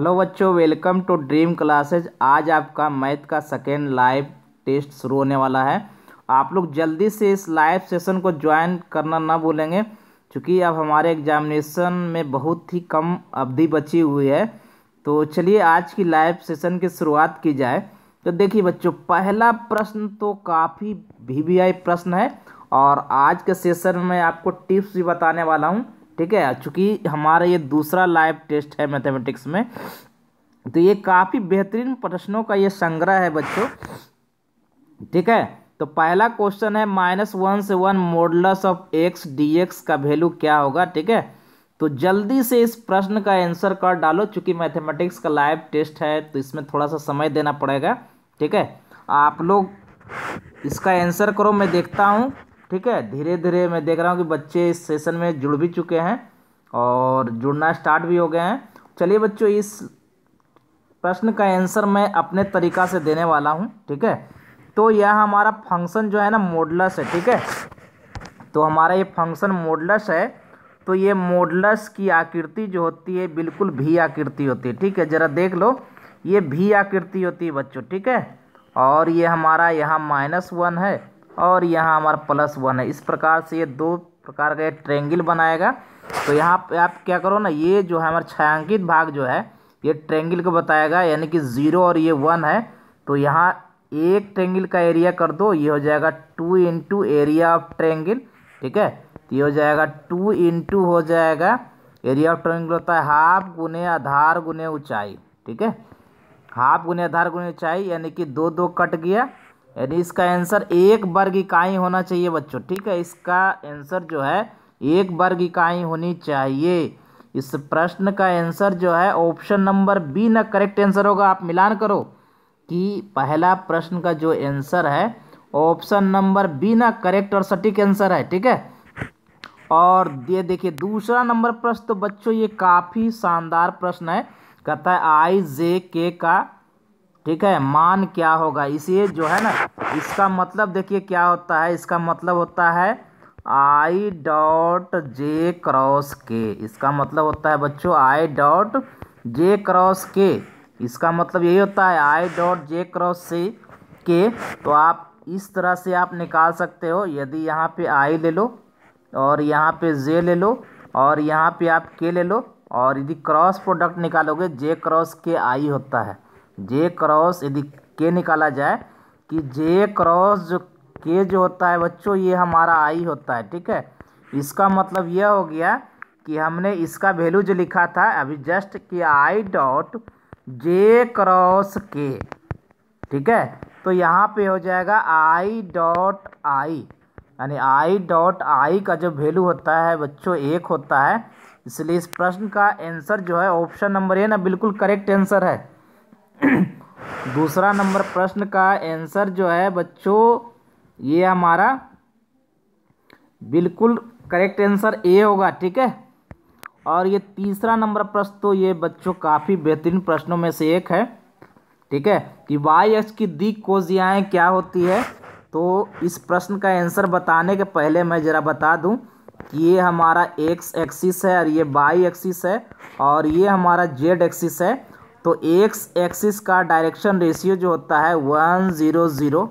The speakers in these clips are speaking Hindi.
हेलो बच्चों वेलकम टू ड्रीम क्लासेज आज आपका मैथ का सेकेंड लाइव टेस्ट शुरू होने वाला है आप लोग जल्दी से इस लाइव सेशन को ज्वाइन करना ना भूलेंगे क्योंकि अब हमारे एग्जामिनेशन में बहुत ही कम अवधि बची हुई है तो चलिए आज की लाइव सेशन की शुरुआत की जाए तो देखिए बच्चों पहला प्रश्न तो काफ़ी वी प्रश्न है और आज के सेशन में आपको टिप्स भी बताने वाला हूँ ठीक है चूँकि हमारा ये दूसरा लाइव टेस्ट है मैथमेटिक्स में तो ये काफ़ी बेहतरीन प्रश्नों का ये संग्रह है बच्चों ठीक है तो पहला क्वेश्चन है माइनस वन से one modulus of x d x का वैल्यू क्या होगा ठीक है तो जल्दी से इस प्रश्न का आंसर कर डालो चूँकि मैथमेटिक्स का लाइव टेस्ट है तो इसमें थोड़ा सा समय देना पड़ेगा ठीक है आप लोग इसका आंसर करो मैं देखता हूँ ठीक है धीरे धीरे मैं देख रहा हूँ कि बच्चे इस सेशन में जुड़ भी चुके हैं और जुड़ना स्टार्ट भी हो गए हैं चलिए बच्चों इस प्रश्न का आंसर मैं अपने तरीका से देने वाला हूँ ठीक है तो यह हमारा फंक्शन जो है ना मोडलस है ठीक है तो हमारा ये फंक्शन मोडलस है तो ये मोडलस की आकृति जो होती है बिल्कुल भी आकृति होती है ठीक है ज़रा देख लो ये भी आकृति होती है बच्चों ठीक है और ये हमारा यहाँ माइनस वन है और यहाँ हमारा प्लस वन है इस प्रकार से ये दो प्रकार का ये ट्रेंगल बनाएगा तो यहाँ पे आप क्या करो ना ये जो है हमारा छायांकित भाग जो है ये ट्रेंगल को बताएगा यानी कि ज़ीरो और ये वन है तो यहाँ एक ट्रेंगल का एरिया कर दो ये हो जाएगा two into area of triangle ठीक है तो ये हो जाएगा टू इंटू हो जाएगा एरिया ऑफ ट्रेंगल होता है हाफ गुने आधार गुने ऊंचाई ठीक है हाफ गुने आधार गुने ऊंचाई यानी कि दो दो कट गया यानी इसका आंसर एक वर्ग इकाई होना चाहिए बच्चों ठीक है इसका आंसर जो है एक वर्ग इकाई होनी चाहिए इस प्रश्न का आंसर जो है ऑप्शन नंबर बी ना करेक्ट आंसर होगा आप मिलान करो कि पहला प्रश्न का जो आंसर है ऑप्शन नंबर बी ना करेक्ट और सटीक आंसर है ठीक है और ये देखिए दूसरा नंबर प्रश्न तो बच्चों ये काफ़ी शानदार प्रश्न है कहता है आई जे के का ठीक है मान क्या होगा इसे जो है ना इसका मतलब देखिए क्या होता है इसका मतलब होता है आई डॉट जे क्रॉस के इसका मतलब होता है बच्चों आई डॉट जे क्रॉस के इसका मतलब यही होता है आई डॉट जे क्रॉस से के तो आप इस तरह से आप निकाल सकते हो यदि यहाँ पे आई ले लो और यहाँ पे जे ले लो और यहाँ पे आप के ले लो और यदि क्रॉस प्रोडक्ट निकालोगे जे क्रॉस के आई होता है जे क्रॉस यदि के निकाला जाए कि जे क्रॉस जो के जो होता है बच्चों ये हमारा आई होता है ठीक है इसका मतलब यह हो गया कि हमने इसका वैल्यू जो लिखा था अभी जस्ट कि आई डॉट जे क्रॉस के ठीक है तो यहाँ पे हो जाएगा आई डॉट आई यानी आई डॉट आई का जो वैल्यू होता है बच्चों एक होता है इसलिए इस प्रश्न का आंसर जो है ऑप्शन नंबर ए ना बिल्कुल करेक्ट आंसर है दूसरा नंबर प्रश्न का आंसर जो है बच्चों ये हमारा बिल्कुल करेक्ट आंसर ए होगा ठीक है और ये तीसरा नंबर प्रश्न तो ये बच्चों काफ़ी बेहतरीन प्रश्नों में से एक है ठीक है कि वाई एक्स की दी कोजियाएँ क्या होती है तो इस प्रश्न का आंसर बताने के पहले मैं ज़रा बता दूं कि ये हमारा एक्स एक्सिस है और ये वाई एक्सिस है और ये हमारा जेड एक्सिस है तो एक्स एक्सिस का डायरेक्शन रेशियो जो होता है वन ज़ीरो ज़ीरो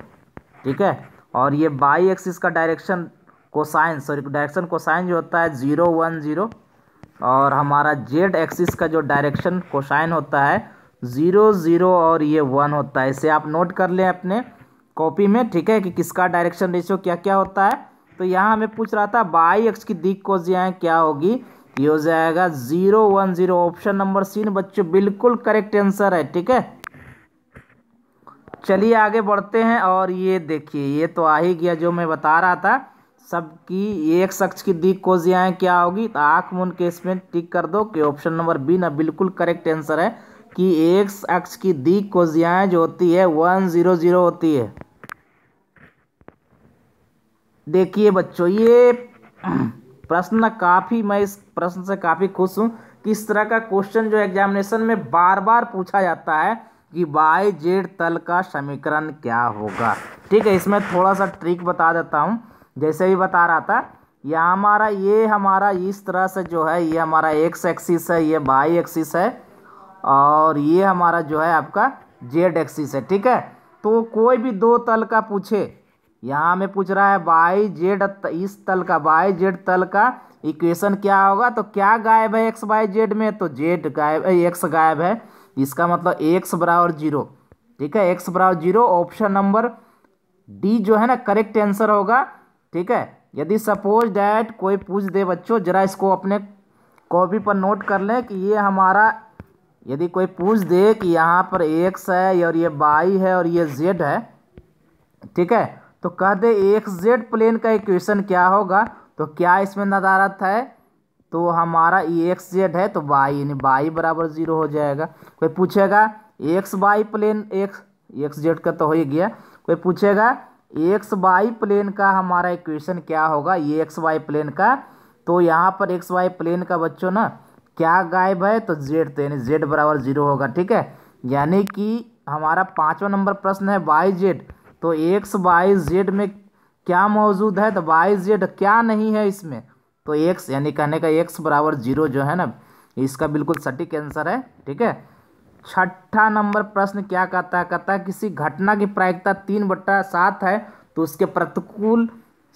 ठीक है और ये बाई एक्सिस का direction cosine sorry direction cosine जो होता है ज़ीरो वन ज़ीरो और हमारा जेड एक्सिस का जो डायरेक्शन कोसाइन होता है ज़ीरो ज़ीरो और ये वन होता है इसे आप नोट कर लें अपने कॉपी में ठीक है कि किसका डायरेक्शन रेशियो क्या क्या होता है तो यहाँ हमें पूछ रहा था बाई एक्स की दिक कोजियाँ क्या होगी ये हो जाएगा zero one zero option number C बच्चों बिल्कुल करेक्ट आंसर है ठीक है चलिए आगे बढ़ते हैं और ये देखिए ये तो आ ही गया जो मैं बता रहा था सबकी एक शख्स की दी कोजियाएँ क्या होगी तो आँख मुन के इसमें टिक कर दो कि ऑप्शन नंबर बी ना बिल्कुल करेक्ट आंसर है कि एक शख्स की दी कोजियाएँ जो होती है वन ज़ीरो ज़ीरो होती है देखिए बच्चों ये प्रश्न काफ़ी मैं इस प्रश्न से काफ़ी खुश हूँ कि इस तरह का क्वेश्चन जो एग्जामिनेशन में बार बार पूछा जाता है कि वाई जेड तल का समीकरण क्या होगा ठीक है इसमें थोड़ा सा ट्रिक बता देता हूँ जैसे भी बता रहा था यह हमारा ये हमारा इस तरह से जो है ये हमारा एक्स एक्सिस है ये बाई एक्सिस है और ये हमारा जो है आपका जेड एक्सिस है ठीक है तो कोई भी दो तल का पूछे यहाँ में पूछ रहा है बाई जेड इस तल का बाई जेड तल का इक्वेशन क्या होगा तो क्या गायब है एक्स बाई जेड में तो जेड गायब एक्स गायब है इसका मतलब एक्स बराबर जीरो ठीक है एक्स बराबर जीरो ऑप्शन नंबर डी जो है ना करेक्ट आंसर होगा ठीक है यदि सपोज डैट कोई पूछ दे बच्चों जरा इसको अपने कॉपी पर नोट कर लें कि ये हमारा यदि कोई पूछ दे कि यहाँ पर एक्स है और ये बाई है और ये जेड है ठीक है तो कह दे एक्स जेड प्लेन का इक्वेशन क्या होगा तो क्या इसमें नदारत है तो हमारा ई एक्स जेड है तो बाई यानी बाई बराबर जीरो हो जाएगा कोई पूछेगा x y plane x x z का तो हो ही गया कोई पूछेगा एक्स बाई प्लेन का हमारा इक्वेशन क्या होगा ये एक्स वाई प्लेन का तो यहाँ पर एक्स वाई प्लेन का बच्चों ना क्या गायब है तो जेड तो यानी जेड बराबर जीरो होगा ठीक है यानी कि हमारा पाँचवा नंबर प्रश्न है बाई जेड तो एक्स वाई जेड में क्या मौजूद है तो वाई जेड क्या नहीं है इसमें तो एक्स यानी कहने का एक्स बराबर जीरो जो है ना इसका बिल्कुल सटीक आंसर है ठीक है छठा नंबर प्रश्न क्या कहता है कहता है किसी घटना की प्रायिकता तीन बट्टा सात है तो उसके प्रतिकूल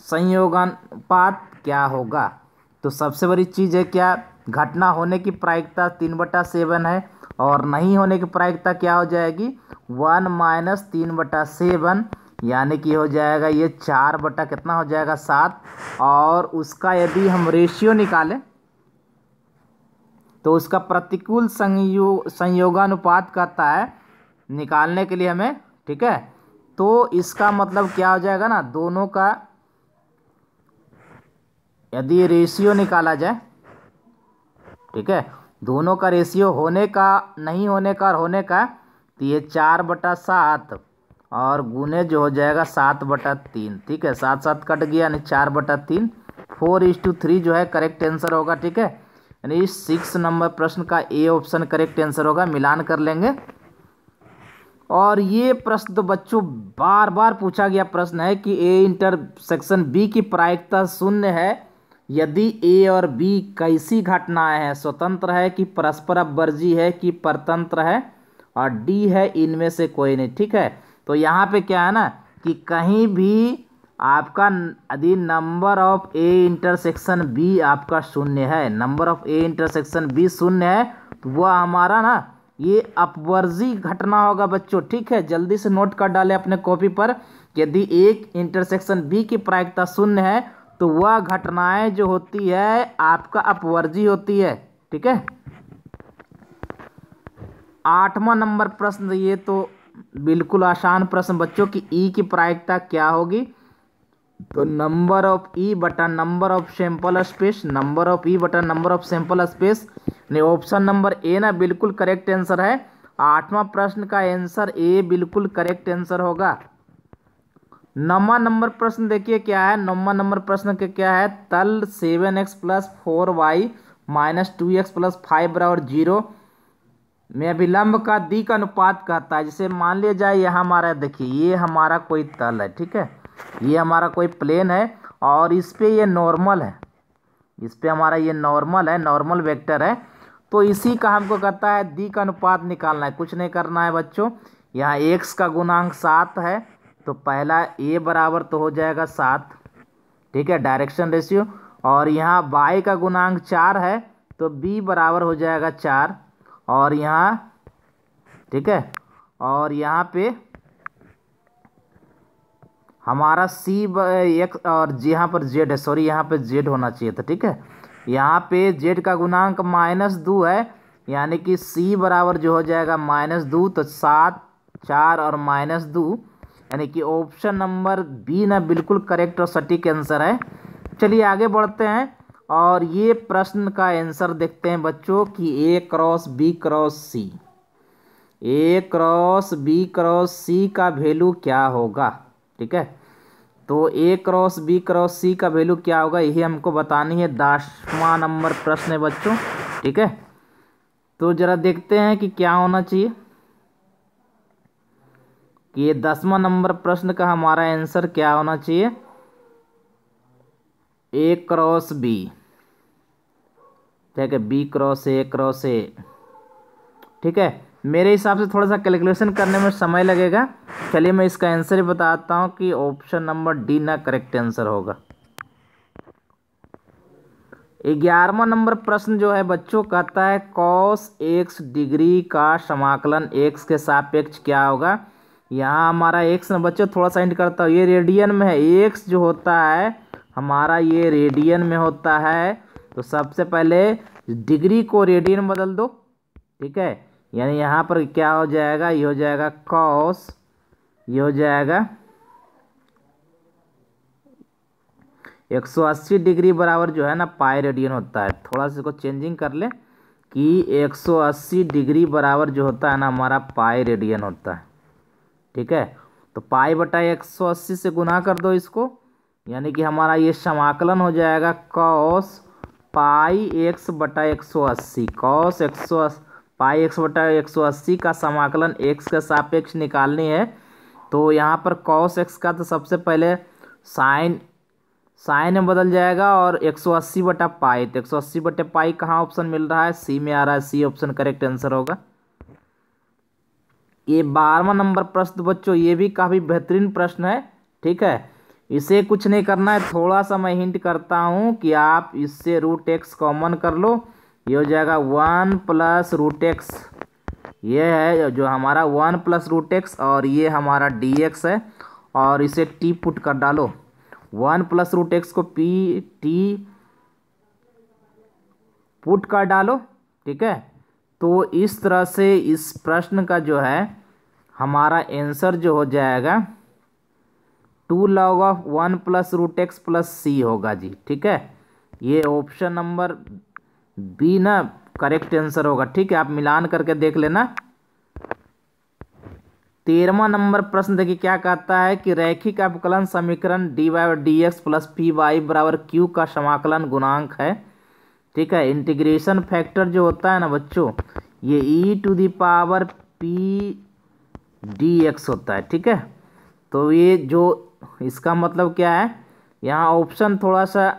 संयोगानुपात क्या होगा तो सबसे बड़ी चीज़ है क्या घटना होने की प्रायिकता तीन बट्टा सेवन है और नहीं होने की प्रायिकता क्या हो जाएगी वन माइनस तीन बटा सेवन यानी कि हो जाएगा ये चार बटा कितना हो जाएगा सात और उसका यदि हम रेशियो निकालें तो उसका प्रतिकूल संयो संयोगानुपात कहता है निकालने के लिए हमें ठीक है तो इसका मतलब क्या हो जाएगा ना दोनों का यदि रेशियो निकाला जाए ठीक है दोनों का रेशियो होने का नहीं होने का और होने का तो ये चार बटा सात और गुने जो हो जाएगा सात बटा तीन ठीक है सात सात कट गया यानी चार बटा तीन फोर इज टू थ्री जो है करेक्ट आंसर होगा ठीक है यानी इस सिक्स नंबर प्रश्न का ए ऑप्शन करेक्ट आंसर होगा मिलान कर लेंगे और ये प्रश्न तो बच्चों बार बार पूछा गया प्रश्न है कि ए इंटरसेक्शन बी की प्रायिकता शून्य है यदि ए और बी कैसी घटनाएं हैं स्वतंत्र है कि परस्पर अपवर्जी है कि परतंत्र है और डी है इनमें से कोई नहीं ठीक है तो यहाँ पे क्या है ना कि कहीं भी आपका यदि number of A intersection B आपका शून्य है number of A intersection B शून्य है तो वह हमारा ना ये अपवर्जी घटना होगा बच्चों ठीक है जल्दी से नोट कर डालें अपने कॉपी पर यदि एक इंटरसेक्शन बी की प्रायिकता शून्य है तो वह घटनाएं जो होती है आपका अपवर्जी होती है ठीक है आठवां नंबर प्रश्न तो ये तो बिल्कुल आसान प्रश्न बच्चों की ई e की प्रायिकता क्या होगी तो नंबर ऑफ ई e बटा number of sample space number of E e बटा नंबर ऑफ सैंपल स्पेस नहीं ऑप्शन नंबर ए ना बिल्कुल करेक्ट आंसर है आठवां प्रश्न का आंसर ए बिल्कुल करेक्ट आंसर होगा नवा नंबर प्रश्न देखिए क्या है नवा नंबर प्रश्न के क्या है तल seven x plus four y minus two x plus five बराबर जीरो में अभिलंब का दिक अनुपात कहता है जैसे मान लिया जाए यह हमारा देखिए ये हमारा कोई तल है ठीक है ये हमारा कोई प्लेन है और इस पर यह नॉर्मल है इस पर हमारा ये नॉर्मल है नॉर्मल वेक्टर है तो इसी का हमको कहता है दिक अनुपात निकालना है कुछ नहीं करना है बच्चों यहाँ एक्स का गुणांक सात है तो पहला ए बराबर तो हो जाएगा सात ठीक है डायरेक्शन रेशियो और यहाँ बाई का गुणांक चार है तो बी बराबर हो जाएगा चार और यहाँ ठीक है और यहाँ पे हमारा सी एक्स और यहाँ पर जेड है सॉरी यहाँ पर जेड होना चाहिए था ठीक है यहाँ पे जेड का गुणांक माइनस दो है यानी कि सी बराबर जो हो जाएगा माइनस दो तो सात चार और माइनस दो यानी कि ऑप्शन नंबर बी ना बिल्कुल करेक्ट और सटीक आंसर है चलिए आगे बढ़ते हैं और ये प्रश्न का आंसर देखते हैं बच्चों कि a cross b cross c a cross b cross c का वैल्यू क्या होगा ठीक है तो a cross b cross c का वैल्यू क्या होगा यही हमको बतानी है दसवा नंबर प्रश्न है बच्चों ठीक है तो ज़रा देखते हैं कि क्या होना चाहिए कि ये दसवा नंबर प्रश्न का हमारा आंसर क्या होना चाहिए ए क्रॉस बी क्या b cross a cross a ठीक है मेरे हिसाब से थोड़ा सा कैलकुलेशन करने में समय लगेगा चलिए मैं इसका आंसर ही बताता हूँ कि ऑप्शन नंबर डी ना करेक्ट आंसर होगा ग्यारहवा नंबर प्रश्न जो है बच्चों कहता है कॉस एक्स डिग्री का समाकलन एक्स के सापेक्ष क्या होगा यहाँ हमारा एक्स ना बच्चों थोड़ा सा इंट करता हूँ ये रेडियन में है एक्स जो होता है हमारा ये रेडियन में होता है तो सबसे पहले डिग्री को रेडियन में बदल दो ठीक है यानी यहाँ पर क्या हो जाएगा ये हो जाएगा कॉस ये हो जाएगा 180 डिग्री बराबर जो है ना पाई रेडियन होता है थोड़ा सा इसको चेंजिंग कर ले कि 180 डिग्री बराबर जो होता है ना हमारा पाई रेडियन होता है ठीक है तो पाई बटा 180 से गुना कर दो इसको यानी कि हमारा ये समाकलन हो जाएगा कॉस पाई एक्स बटा एक सौ अस्सी कॉस एक सौ पाई एक्स बटा एक सौ अस्सी का समाकलन एक्स के सापेक्ष निकालनी है तो यहाँ पर कॉस एक्स का तो सबसे पहले साइन साइन में बदल जाएगा और एक सौ अस्सी बटा पाई तो एक सौ अस्सी बटे पाई कहाँ ऑप्शन मिल रहा है सी में आ रहा है सी ऑप्शन करेक्ट आंसर होगा ये बारहवा नंबर प्रश्न बच्चों ये भी काफ़ी बेहतरीन प्रश्न है ठीक है इसे कुछ नहीं करना है थोड़ा सा मैं हिंट करता हूँ कि आप इससे रूट एक्स कॉमन कर लो ये हो जाएगा वन प्लस रूट एक्स ये है जो हमारा वन प्लस रूट एक्स और ये हमारा डी एक्स है और इसे टी पुट कर डालो वन प्लस रूट एक्स को पी टी पुट कर डालो ठीक है तो इस तरह से इस प्रश्न का जो है हमारा आंसर जो हो जाएगा two log of one plus root x plus c होगा जी ठीक है ये ऑप्शन नंबर बी ना करेक्ट आंसर होगा ठीक है आप मिलान करके देख लेना तेरहवा नंबर प्रश्न देखिए क्या कहता है कि रैखिक अवकलन समीकरण d y d x plus p y बराबर क्यू का समाकलन गुणांक है ठीक है इंटीग्रेशन फैक्टर जो होता है ना बच्चों ये e to the power p d x होता है ठीक है तो ये जो इसका मतलब क्या है यहाँ ऑप्शन थोड़ा सा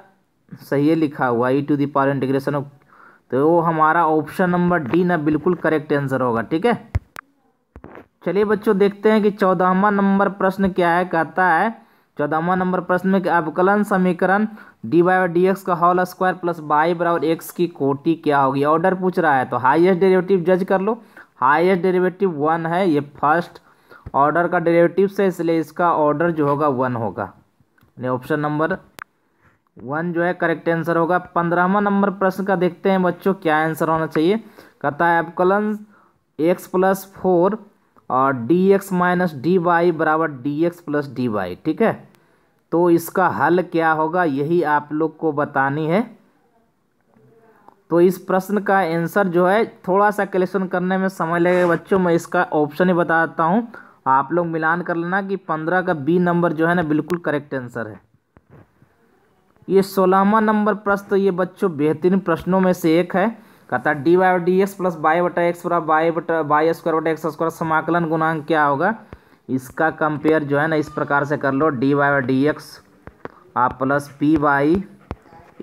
सही है लिखा हुआ e to the power integration of तो वो हमारा ऑप्शन नंबर डी ना बिल्कुल करेक्ट आंसर होगा ठीक है चलिए बच्चों देखते हैं कि चौदहवा नंबर प्रश्न क्या है कहता है चौदहवा नंबर प्रश्न में कि अवकलन समीकरण डी बाई डी एक्स का होल स्क्वायर प्लस बाई बराबर एक्स की कोटी क्या होगी ऑर्डर पूछ रहा है तो हाईएस्ट डेरिवेटिव जज कर लो हाईएस्ट डेरिवेटिव वन है ये फर्स्ट ऑर्डर का डेरेवेटिव से इसलिए इसका ऑर्डर जो होगा वन होगा यानी ऑप्शन नंबर वन जो है करेक्ट आंसर होगा पंद्रहवा नंबर प्रश्न का देखते हैं बच्चों क्या आंसर होना चाहिए कहता है अपकलन एक्स प्लस फोर और d x minus d y बराबर d x plus d y ठीक है तो इसका हल क्या होगा यही आप लोग को बतानी है तो इस प्रश्न का आंसर जो है थोड़ा सा कलेक्शन करने में समय लगेगा बच्चों मैं इसका ऑप्शन ही बताता हूँ आप लोग मिलान कर लेना कि पंद्रह का बी नंबर जो है ना बिल्कुल करेक्ट आंसर है ये सोलहवा नंबर प्रश्न तो ये बच्चों बेहतरीन प्रश्नों में से एक है कहता d y d x plus y बटा एक्स बरा बाई बटा बाई स्क्वायर बटा एक्स स्क्वायर समाकलन गुणांक क्या होगा इसका कंपेयर जो है ना इस प्रकार से कर लो डी वाई डी एक्स आप plus p y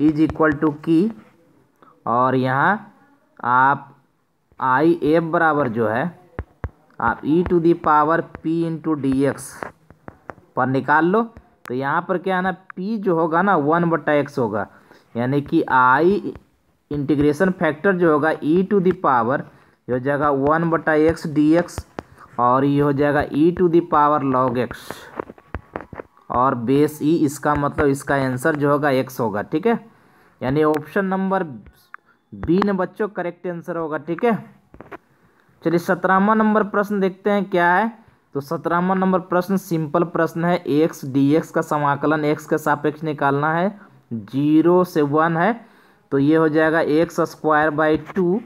is equal to q और यहाँ आप आई एफ बराबर जो है आप e to the power in into d x पर निकाल लो तो यहाँ पर क्या है ना पी जो होगा ना वन बटा एक्स होगा यानी कि आई इंटीग्रेशन फैक्टर जो होगा ई टू दी पावर ये हो जाएगा वन बटा एक्स डी एक्स और ये हो जाएगा e to the power log x और बेस ई e इसका मतलब इसका आंसर जो होगा एक्स होगा ठीक है यानी ऑप्शन नंबर बी ने बच्चों करेक्ट आंसर होगा ठीक है चलिए सत्रहवा नंबर प्रश्न देखते हैं क्या है तो सत्रहवा नंबर प्रश्न सिंपल प्रश्न है एक्स डी एक्स का समाकलन एक्स के सापेक्ष निकालना है जीरो से वन है तो ये हो जाएगा एक्स स्क्वायर बाई टू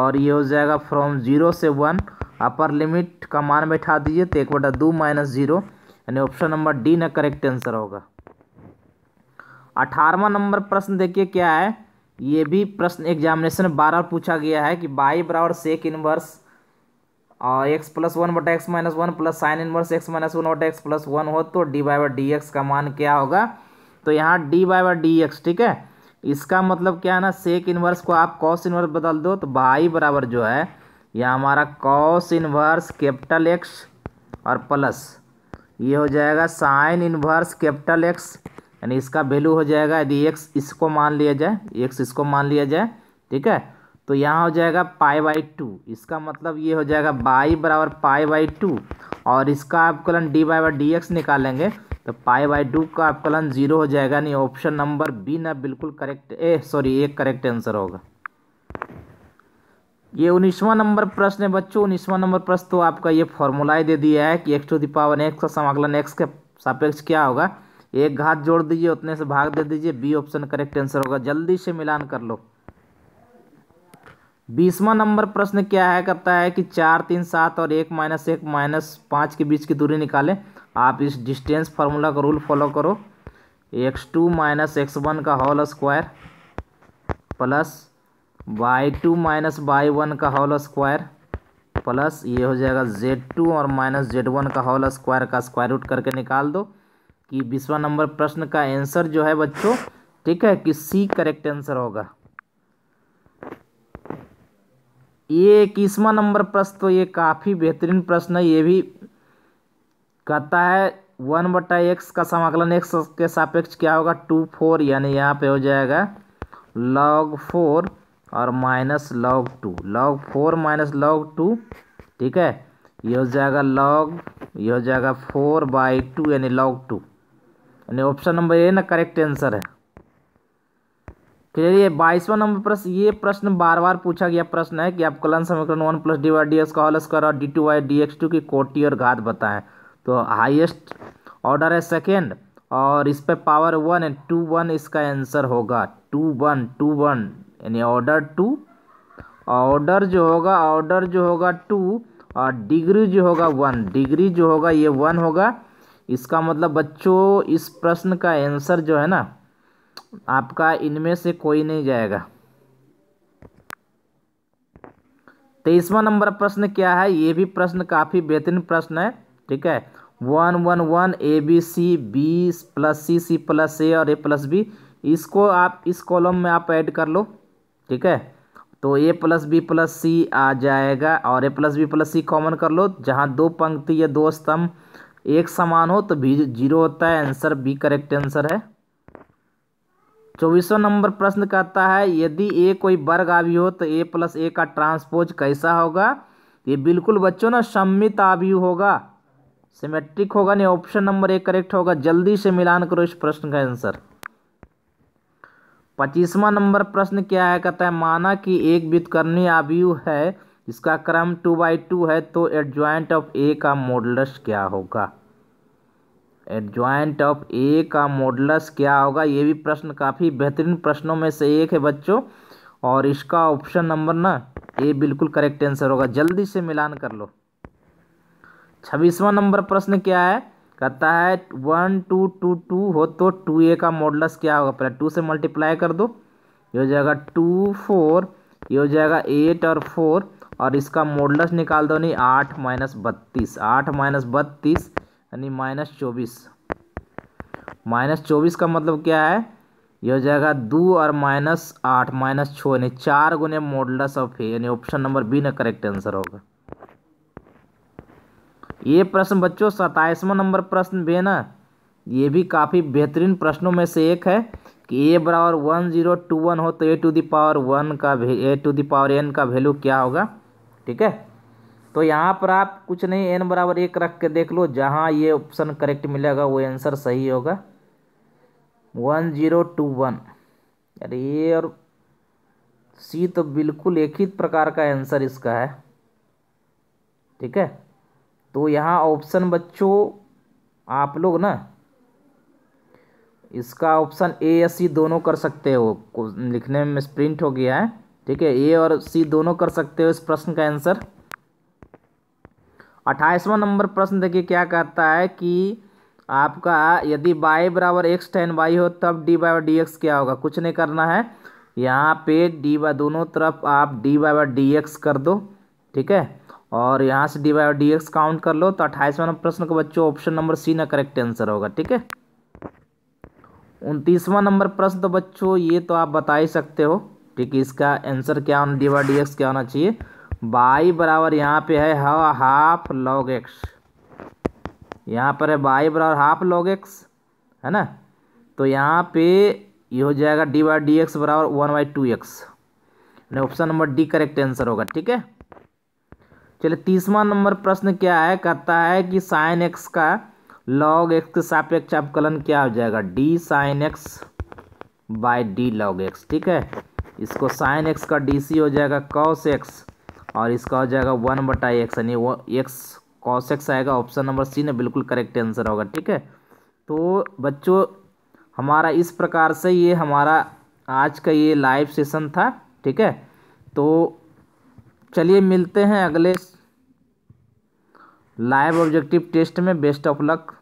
और ये हो जाएगा फ्रॉम जीरो से वन अपर लिमिट का मान बैठा दीजिए तो एक बटा दो माइनस जीरो यानी ऑप्शन नंबर डी ना करेक्ट आंसर होगा अठारहवा नंबर प्रश्न देखिए क्या है ये भी प्रश्न एग्जामिनेशन बारह पूछा गया है कि बाई बराबर sec inverse x plus one बटा x minus one plus sine inverse x minus one बटा एक्स प्लस वन हो तो d y by d x का मान क्या होगा तो यहाँ d y by d x ठीक है इसका मतलब क्या है ना सेक इनवर्स को आप कॉस इनवर्स बदल दो तो भाई बराबर जो है यह हमारा कॉस इनवर्स कैपिटल एक्स और प्लस ये हो जाएगा साइन इनवर्स कैपिटल एक्स यानी इसका वैल्यू हो जाएगा यदि एक्स इसको मान लिया जाए एक्स इसको मान लिया जाए ठीक है तो यहाँ हो जाएगा पाई बाई टू इसका मतलब ये हो जाएगा बाई बराबर पाई बाई टू और इसका आपकलन d y by d x निकालेंगे तो पाई बाई टू का आपकलन जीरो हो जाएगा नहीं ऑप्शन नंबर बी ना बिल्कुल करेक्ट ए सॉरी एक करेक्ट आंसर होगा ये उन्नीसवा नंबर प्रश्न है बच्चों उन्नीसवां नंबर प्रश्न तो आपका ये फॉर्मूला ही दे दिया है कि एक्स टू दावर एक्स का समाकलन एक्स के सापेक्ष क्या होगा एक घात जोड़ दीजिए उतने से भाग दे दीजिए बी ऑप्शन करेक्ट आंसर होगा जल्दी से मिलान कर लो बीसवा नंबर प्रश्न क्या है कहता है कि चार तीन सात और एक माइनस एक माइनस पाँच के बीच की दूरी निकालें आप इस डिस्टेंस फार्मूला का रूल फॉलो करो x two minus x one का whole square plus y two minus y one का होल स्क्वायर प्लस ये हो जाएगा जेड टू और माइनस जेड वन का होल स्क्वायर का स्क्वायर रूट करके निकाल दो कि बीसवा नंबर प्रश्न का आंसर जो है बच्चों ठीक है कि सी करेक्ट आंसर होगा ये इक्कीसवा नंबर प्रश्न तो ये काफ़ी बेहतरीन प्रश्न है ये भी कहता है वन बटा एक्स का समाकलन एक्स के सापेक्ष क्या होगा टू फोर यानी यहाँ पे हो जाएगा लॉग फोर और minus log two log four minus log two ठीक है ये हो जाएगा लॉग ये हो जाएगा फोर बाई टू यानी लॉग टू यानी ऑप्शन नंबर ए ना करेक्ट आंसर है फिर ये बाईसवा नंबर प्रश्न ये प्रश्न बार बार पूछा गया प्रश्न है कि आप कलन समीकरण one plus d y d x का होल स्क्वायर और d two y d x two की कोटि और घात बताएं तो हाईएस्ट ऑर्डर है सेकेंड और इस पर पावर वन है टू वन इसका आंसर होगा टू वन टू वन यानी ऑर्डर टू ऑर्डर जो होगा ऑर्डर जो होगा टू और डिग्री जो होगा वन डिग्री जो होगा ये वन होगा इसका मतलब बच्चों इस प्रश्न का आंसर जो है ना आपका इनमें से कोई नहीं जाएगा तेईसवा नंबर प्रश्न क्या है ये भी प्रश्न काफ़ी बेहतरीन प्रश्न है ठीक है one one one a b c b plus c c plus a और ए प्लस बी इसको आप इस कॉलम में आप ऐड कर लो ठीक है तो a plus b plus c आ जाएगा और a plus b plus c common कर लो जहाँ दो पंक्ति या दो स्तंभ एक समान हो तो भी जीरो होता है आंसर बी करेक्ट आंसर है चौबीसों नंबर प्रश्न कहता है यदि ए कोई वर्ग आवयु हो तो ए प्लस ए का ट्रांसपोज कैसा होगा ये बिल्कुल बच्चों ना सम्मित आवयु होगा सिमेट्रिक होगा नहीं ऑप्शन नंबर ए करेक्ट होगा जल्दी से मिलान करो इस प्रश्न का आंसर पच्चीसवा नंबर प्रश्न क्या है कहता है माना कि एक व्युतकर्णी आवयु है इसका क्रम टू बाई टू है तो एडजॉइंट ऑफ ए का मॉडलस क्या होगा एडजॉइंट ऑफ ए का मॉडलस क्या होगा ये भी प्रश्न काफ़ी बेहतरीन प्रश्नों में से एक है बच्चों और इसका ऑप्शन नंबर ना ए बिल्कुल करेक्ट आंसर होगा जल्दी से मिलान कर लो छब्बीसवा नंबर प्रश्न क्या है कहता है वन टू टू टू हो तो टू ए का मॉडलस क्या होगा पहले टू से मल्टीप्लाई कर दो ये हो जाएगा टू फोर ये हो जाएगा एट और फोर और इसका मॉडलस निकाल दो नहीं आठ माइनस बत्तीस आठ माइनस बत्तीस यानी माइनस चौबीस माइनस चौबीस का मतलब क्या है यह हो जाएगा दो और माइनस आठ माइनस छः यानी चार गुने मॉडलस ऑफ ए यानी ऑप्शन नंबर बी ना करेक्ट आंसर होगा ये प्रश्न बच्चों सताइसवा नंबर प्रश्न है ना ये भी काफ़ी बेहतरीन प्रश्नों में से एक है कि ए बराबर वन जीरो टू वन हो तो a to the power one का a to the power n का वैल्यू क्या होगा ठीक है तो यहाँ पर आप कुछ नहीं एन बराबर एक रख के देख लो जहाँ ये ऑप्शन करेक्ट मिलेगा वो आंसर सही होगा वन जीरो टू वन यार ये और सी तो बिल्कुल एक ही प्रकार का आंसर इसका है ठीक है तो यहाँ ऑप्शन बच्चों आप लोग ना इसका ऑप्शन ए या सी दोनों कर सकते हो लिखने में प्रिंट हो गया है ठीक है ए और सी दोनों कर सकते हो इस प्रश्न का आंसर अट्ठाईसवा नंबर प्रश्न देखिए क्या कहता है कि आपका यदि बाई बराबर एक्स टेन वाई हो तब डी बाई डी एक्स क्या होगा कुछ नहीं करना है यहाँ पे डी बाई दोनों तरफ आप डी बाई डी एक्स कर दो ठीक है और यहाँ से d y d x count कर लो तो अट्ठाईसवा नंबर प्रश्न का बच्चों ऑप्शन नंबर सी ना करेक्ट आंसर होगा ठीक है उनतीसवा नंबर प्रश्न तो बच्चों ये तो आप बता ही सकते हो ठीक है इसका आंसर क्या होना डी बाई डी एक्स क्या होना चाहिए बाई बराबर यहाँ पे है हाफ लॉग एक्स यहाँ पर है बाई बराबर हाफ लॉग एक्स है ना तो यहाँ पे ये हो जाएगा डी बाई डी एक्स बराबर one by two x option number D correct answer होगा ठीक है चलिए तीसवा नंबर प्रश्न क्या है कहता है कि साइन एक्स का लॉग एक्स के सापेक्ष अवकलन क्या हो जाएगा d sine x by d log x ठीक है इसको साइन एक्स का डी सी हो जाएगा कॉस एक्स और इसका हो जाएगा वन बटाई एक्स यानी वो एक्स कॉस एक्स आएगा ऑप्शन नंबर सी ना बिल्कुल करेक्ट आंसर होगा ठीक है तो बच्चों हमारा इस प्रकार से ये हमारा आज का ये लाइव सेशन था ठीक है तो चलिए मिलते हैं अगले लाइव ऑब्जेक्टिव टेस्ट में बेस्ट ऑफ लक